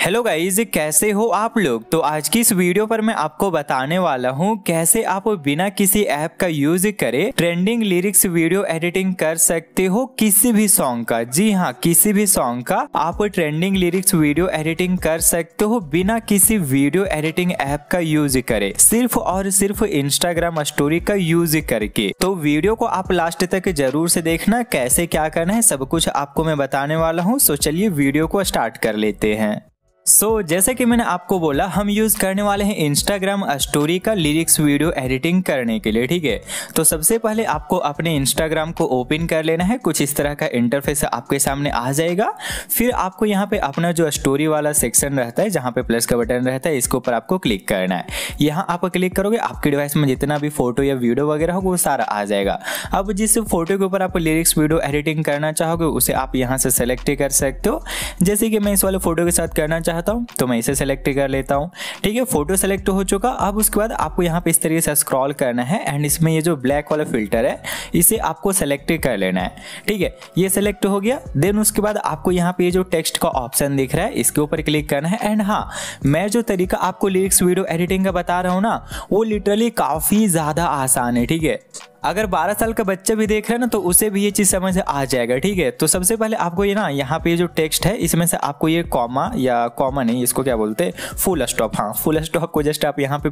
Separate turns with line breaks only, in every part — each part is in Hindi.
हेलो गाइज कैसे हो आप लोग तो आज की इस वीडियो पर मैं आपको बताने वाला हूँ कैसे आप बिना किसी ऐप का यूज करे ट्रेंडिंग लिरिक्स वीडियो एडिटिंग कर सकते हो किसी भी सॉन्ग का जी हाँ किसी भी सॉन्ग का आप ट्रेंडिंग लिरिक्स वीडियो एडिटिंग कर सकते हो बिना किसी वीडियो एडिटिंग ऐप का यूज करे सिर्फ और सिर्फ इंस्टाग्राम स्टोरी का यूज करके तो वीडियो को आप लास्ट तक जरूर से देखना कैसे क्या करना है सब कुछ आपको मैं बताने वाला हूँ सो तो चलिए वीडियो को स्टार्ट कर लेते हैं सो so, जैसे कि मैंने आपको बोला हम यूज़ करने वाले हैं इंस्टाग्राम स्टोरी का लिरिक्स वीडियो एडिटिंग करने के लिए ठीक है तो सबसे पहले आपको अपने इंस्टाग्राम को ओपन कर लेना है कुछ इस तरह का इंटरफेस आपके सामने आ जाएगा फिर आपको यहाँ पे अपना जो स्टोरी वाला सेक्शन रहता है जहाँ पे प्लस का बटन रहता है इसके ऊपर आपको क्लिक करना है यहाँ आप क्लिक करोगे आपके डिवाइस में जितना भी फोटो या वीडियो वगैरह होगा वो सारा आ जाएगा अब जिस फोटो के ऊपर आप लिरिक्स वीडियो एडिटिंग करना चाहोगे उसे आप यहाँ से सेलेक्ट कर सकते हो जैसे कि मैं इस वाले फोटो के साथ करना चाह चाहता हूँ तो मैं इसे सेलेक्ट कर लेता हूँ ठीक है फोटो सेलेक्ट हो चुका अब उसके बाद आपको यहाँ पे इस तरीके से स्क्रॉल करना है एंड इसमें ये जो ब्लैक वाला फिल्टर है इसे आपको सेलेक्ट कर लेना है ठीक है ये सेलेक्ट हो गया देन उसके बाद आपको यहाँ पे जो टेक्स्ट का ऑप्शन दिख रहा है इसके ऊपर क्लिक करना है एंड हाँ मैं जो तरीका आपको लिरिक्स वीडियो एडिटिंग का बता रहा हूँ ना वो लिटरली काफ़ी ज़्यादा आसान है ठीक है अगर 12 साल का बच्चा भी देख रहा है ना तो उसे भी ये चीज़ समझ आ जाएगा ठीक है तो सबसे पहले आपको ये ना यहाँ पे जो टेक्स्ट है इसमें से आपको ये कॉमा या कॉमा नहीं इसको क्या बोलते हैं फुल स्टॉप हाँ फुल स्टॉप को जस्ट आप यहाँ पे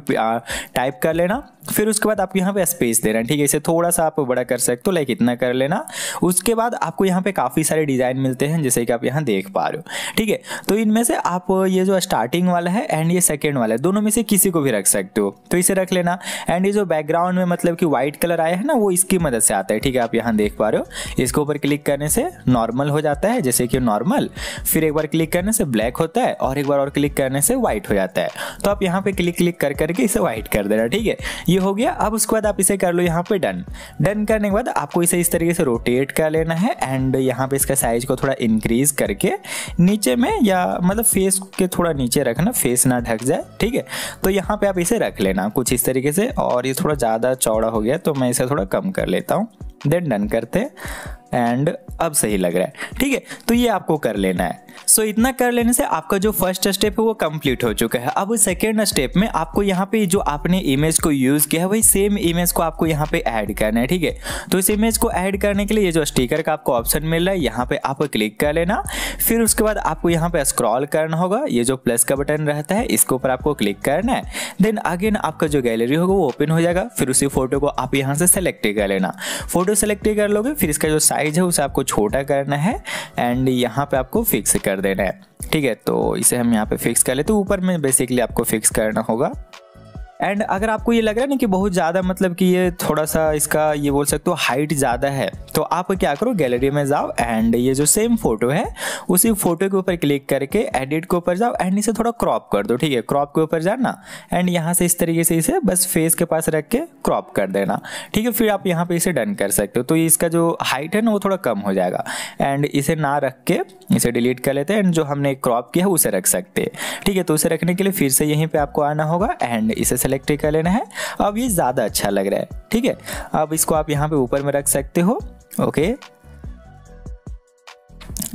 टाइप कर लेना फिर उसके बाद आपको यहाँ पे स्पेस देना ठीक है इसे थोड़ा सा आप बड़ा कर सकते हो लाइक इतना कर लेना उसके बाद आपको यहाँ पे काफ़ी सारे डिज़ाइन मिलते हैं जैसे कि आप यहाँ देख पा रहे हो ठीक है तो इनमें से आप ये जो स्टार्टिंग वाला है एंड ये सेकेंड वाला है दोनों में से किसी को भी रख सकते हो तो इसे रख लेना एंड ये जो बैकग्राउंड में मतलब कि व्हाइट कलर आया है ना वो इसकी मदद से आता है ठीक है आप यहाँ देख पा रहे हो इसके ऊपर क्लिक करने से नॉर्मल हो जाता है जैसे कि नॉर्मल फिर एक बार क्लिक करने से ब्लैक होता है और एक बार और क्लिक करने से व्हाइट हो जाता है तो आप यहाँ पे क्लिक क्लिक कर करके इसे व्हाइट कर देना ठीक है ये हो गया अब उसके बाद आप इसे कर लो यहाँ पे डन डन करने के बाद आपको इसे इस तरीके से रोटेट कर लेना है एंड यहाँ पे इसका साइज को थोड़ा इंक्रीज करके नीचे में या मतलब फेस के थोड़ा नीचे रखना फेस ना ढक जाए ठीक है तो यहाँ पे आप इसे रख लेना कुछ इस तरीके से और ये थोड़ा ज़्यादा चौड़ा हो गया तो मैं इसे थोड़ा कम कर लेता हूँ देन डन करते हैं एंड अब सही लग रहा है ठीक है तो ये आपको कर लेना है सो so, इतना कर लेने से आपका जो फर्स्ट स्टेप है वो कंप्लीट हो चुका है अब सेकेंड स्टेप में आपको यहाँ पे जो आपने इमेज को यूज़ किया है वही सेम इमेज को आपको यहाँ पे ऐड करना है ठीक है तो इस इमेज को ऐड करने के लिए ये जो स्टिकर का आपको ऑप्शन मिल रहा है यहाँ पे आप क्लिक कर लेना फिर उसके बाद आपको यहाँ पे स्क्रॉल करना होगा ये जो प्लस का बटन रहता है इसके ऊपर आपको क्लिक करना है देन अगेन आपका जो गैलरी होगा वो ओपन हो जाएगा फिर उसी फोटो को आप यहाँ से सेलेक्ट कर लेना फोटो सेलेक्ट कर लोगे फिर इसका जो साइज है उसे आपको छोटा करना है एंड यहाँ पे आपको फिक्स कर देना है ठीक है तो इसे हम यहाँ पे फिक्स कर लेते हैं ऊपर में बेसिकली आपको फिक्स करना होगा एंड अगर आपको ये लग रहा है ना कि बहुत ज़्यादा मतलब कि ये थोड़ा सा इसका ये बोल सकते हो हाइट ज़्यादा है तो आप क्या करो गैलरी में जाओ एंड ये जो सेम फोटो है उसी फोटो के ऊपर क्लिक करके एडिट के ऊपर जाओ एंड इसे थोड़ा क्रॉप कर दो ठीक है क्रॉप के ऊपर जाना एंड यहाँ से इस तरीके से इसे बस फेस के पास रख के क्रॉप कर देना ठीक है फिर आप यहाँ पर इसे डन कर सकते हो तो इसका जो हाइट है ना वो थोड़ा कम हो जाएगा एंड इसे ना रख के इसे डिलीट कर लेते हैं एंड जो हमने क्रॉप किया है उसे रख सकते हैं ठीक है तो उसे रखने के लिए फिर से यहीं पर आपको आना होगा एंड इसे सेलेक्ट कर लेना है अब ये ज़्यादा अच्छा लग रहा है ठीक है अब इसको आप यहाँ पे ऊपर में रख सकते हो ओके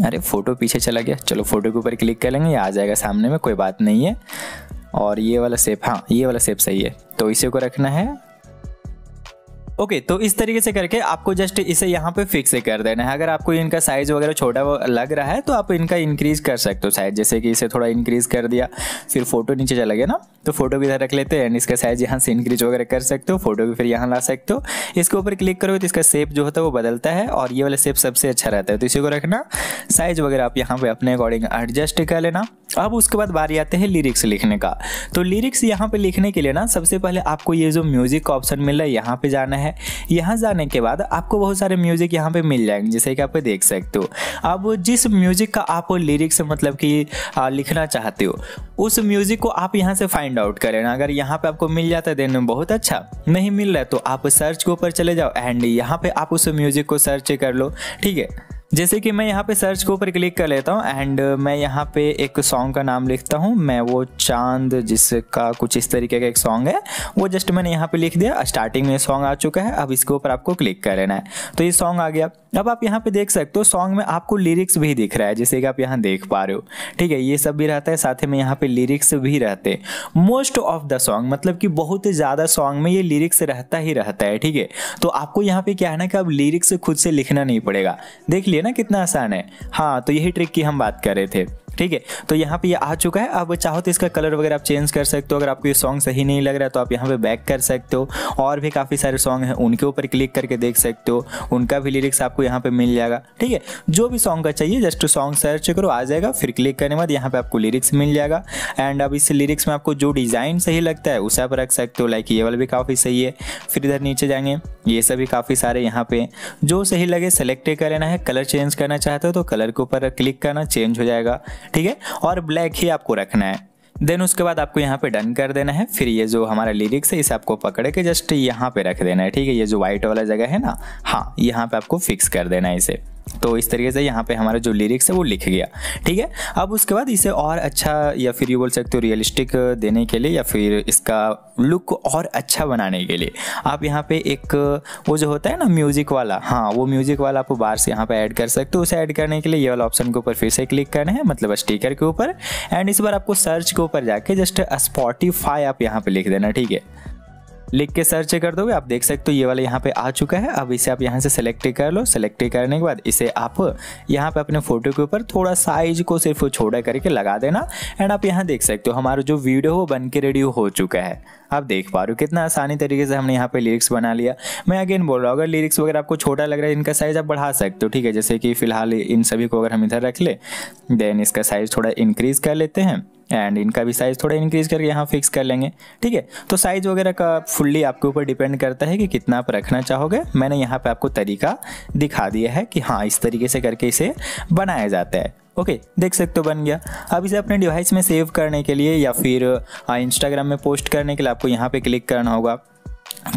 अरे फ़ोटो पीछे चला गया चलो फ़ोटो के ऊपर क्लिक कर लेंगे आ जाएगा सामने में कोई बात नहीं है और ये वाला सेप हाँ ये वाला सेप सही है तो इसी को रखना है ओके तो इस तरीके से करके आपको जस्ट इसे यहाँ पे फिक्स कर देना है अगर आपको इनका साइज वगैरह छोटा लग रहा है तो आप इनका इंक्रीज कर सकते हो साइज जैसे कि इसे थोड़ा इंक्रीज कर दिया फिर फोटो नीचे चला गया ना तो फोटो भी इधर रख लेते हैं एंड इसका साइज यहाँ से इंक्रीज वगैरह कर सकते हो फोटो भी फिर यहाँ ला सकते हो इसके ऊपर क्लिक करोगे तो इसका शेप जो होता है वो बदलता है और ये वाला सेप सबसे अच्छा रहता है तो इसी को रखना साइज वगैरह आप यहाँ पे अपने अकॉर्डिंग एडजस्ट कर लेना अब उसके बाद बारी आते हैं लिरिक्स लिखने का तो लिरिक्स यहाँ पे लिखने के लिए ना सबसे पहले आपको ये जो म्यूज़िक का ऑप्शन मिल रहा है यहाँ पे जाना है यहाँ जाने के बाद आपको बहुत सारे म्यूज़िक यहाँ पे मिल जाएंगे जैसे कि आप देख सकते हो अब जिस म्यूज़िक का आप लिरिक्स मतलब कि लिखना चाहते हो उस म्यूज़िक को आप यहाँ से फाइंड आउट करें अगर यहाँ पर आपको मिल जाता है देने में बहुत अच्छा नहीं मिल रहा है तो आप सर्च के ऊपर चले जाओ एंड यहाँ पर आप उस म्यूज़िक को सर्च कर लो ठीक है जैसे कि मैं यहाँ पे सर्च के ऊपर क्लिक कर लेता हूँ एंड uh, मैं यहाँ पे एक सॉन्ग का नाम लिखता हूँ मैं वो चांद जिसका कुछ इस तरीके का एक सॉन्ग है वो जस्ट मैंने यहाँ पे लिख दिया स्टार्टिंग में सॉन्ग आ चुका है अब इसके ऊपर आपको क्लिक कर लेना है तो ये सॉन्ग आ गया अब आप यहाँ पे देख सकते हो सॉन्ग में आपको लिरिक्स भी दिख रहा है जैसे कि आप यहाँ देख पा रहे हो ठीक है ये सब भी रहता है साथ में यहाँ पे लिरिक्स भी रहते हैं मोस्ट ऑफ द सॉन्ग मतलब कि बहुत ज़्यादा सॉन्ग में ये लिरिक्स रहता ही रहता है ठीक है तो आपको यहाँ पे क्या है ना कि अब लिरिक्स खुद से लिखना नहीं पड़ेगा देख लिए ना कितना आसान है हाँ तो यही ट्रिक की हम बात कर रहे थे ठीक है तो यहाँ पे ये आ चुका है आप चाहो तो इसका कलर वगैरह आप चेंज कर सकते हो अगर आपको ये सॉन्ग सही नहीं लग रहा है तो आप यहाँ पे बैक कर सकते हो और भी काफ़ी सारे सॉन्ग हैं उनके ऊपर क्लिक करके देख सकते हो उनका भी लिरिक्स आपको यहाँ पे मिल जाएगा ठीक है जो भी सॉन्ग का चाहिए जस्ट सॉन्ग सर्च करो आ जाएगा फिर क्लिक करने के बाद यहाँ पे आपको लिरिक्स मिल जाएगा एंड अब इस लिरिक्स में आपको जो डिज़ाइन सही लगता है उसे आप रख सकते हो लाइक ये वाला भी काफ़ी सही है फिर इधर नीचे जाएंगे ये भी काफ़ी सारे यहाँ पे जो सही लगे सेलेक्ट कर लेना है कलर चेंज करना चाहते हो तो कलर के ऊपर क्लिक करना चेंज हो जाएगा ठीक है और ब्लैक ही आपको रखना है देन उसके बाद आपको यहाँ पे डन कर देना है फिर ये जो हमारा लिरिक्स है इसे आपको पकड़ के जस्ट यहाँ पे रख देना है ठीक है ये जो व्हाइट वाला जगह है ना हाँ यहाँ पे आपको फिक्स कर देना है इसे तो इस तरीके से यहाँ पे हमारा जो लिरिक्स है वो लिख गया ठीक है अब उसके बाद इसे और अच्छा या फिर ये बोल सकते हो रियलिस्टिक देने के लिए या फिर इसका लुक को और अच्छा बनाने के लिए आप यहाँ पे एक वो जो होता है ना म्यूज़िक वाला हाँ वो म्यूज़िक वाला आप बाहर से यहाँ पे ऐड कर सकते हो उसे ऐड करने के लिए ये वाला ऑप्शन के ऊपर फिर से क्लिक करना है मतलब स्टीकर के ऊपर एंड इस बार आपको सर्च के ऊपर जाके जस्ट स्पॉटीफाई आप यहाँ पे लिख देना ठीक है लिख के सर्च कर दोगे आप देख सकते हो ये वाला यहाँ पे आ चुका है अब इसे आप यहाँ से सेलेक्ट कर लो सेलेक्ट करने के बाद इसे आप यहाँ पे अपने फोटो के ऊपर थोड़ा साइज को सिर्फ छोटा करके लगा देना एंड आप यहाँ देख सकते हो हमारा जो वीडियो हो बन के रेडी हो चुका है आप देख पा रहे हो कितना आसानी तरीके से हमने यहाँ पे लिरिक्स बना लिया मैं अगेन बोल रहा हूँ अगर लिरिक्स वगैरह आपको छोटा लग रहा है इनका साइज आप बढ़ा सकते हो ठीक है जैसे कि फिलहाल इन सभी को अगर हम इधर रख ले देन इसका साइज थोड़ा इंक्रीज कर लेते हैं एंड इनका भी साइज़ थोड़ा इंक्रीज़ करके यहाँ फिक्स कर लेंगे ठीक है तो साइज़ वगैरह का फुल्ली आपके ऊपर डिपेंड करता है कि कितना आप रखना चाहोगे मैंने यहाँ पे आपको तरीका दिखा दिया है कि हाँ इस तरीके से करके इसे बनाया जाता है ओके okay, देख सकते हो बन गया अब इसे अपने डिवाइस में सेव करने के लिए या फिर इंस्टाग्राम में पोस्ट करने के लिए आपको यहाँ पे क्लिक करना होगा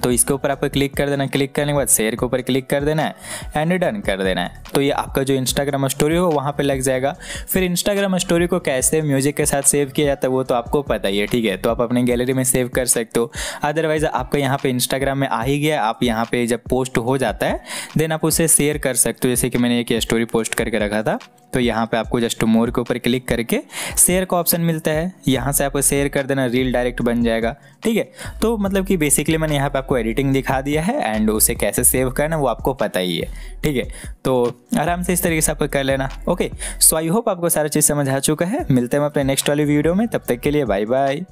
तो इसके ऊपर आपको क्लिक कर देना क्लिक करने के बाद शेयर के ऊपर क्लिक कर देना है एंड डन कर देना है तो ये आपका जो इंस्टाग्राम स्टोरी हो वहाँ पे लग जाएगा फिर इंस्टाग्राम स्टोरी को कैसे म्यूजिक के साथ सेव किया जाता है वो तो आपको पता ही है ठीक है तो आप अपने गैलरी में सेव कर सकते हो अदरवाइज आपका यहाँ पर इंस्टाग्राम में आ ही गया आप यहाँ पर जब पोस्ट हो जाता है देन आप उसे शेयर कर सकते हो जैसे कि मैंने एक स्टोरी पोस्ट करके रखा था तो यहाँ पे आपको जस्ट मोर के ऊपर क्लिक करके शेयर का ऑप्शन मिलता है यहाँ से आपको शेयर कर देना रील डायरेक्ट बन जाएगा ठीक है तो मतलब कि बेसिकली मैंने यहाँ पे आपको एडिटिंग दिखा दिया है एंड उसे कैसे सेव करना वो आपको पता ही है ठीक है तो आराम से इस तरीके से आपको कर लेना ओके सो आई होप आपको सारा चीज़ समझ आ चुका है मिलते हैं अपने नेक्स्ट वाली वीडियो में तब तक के लिए बाय बाय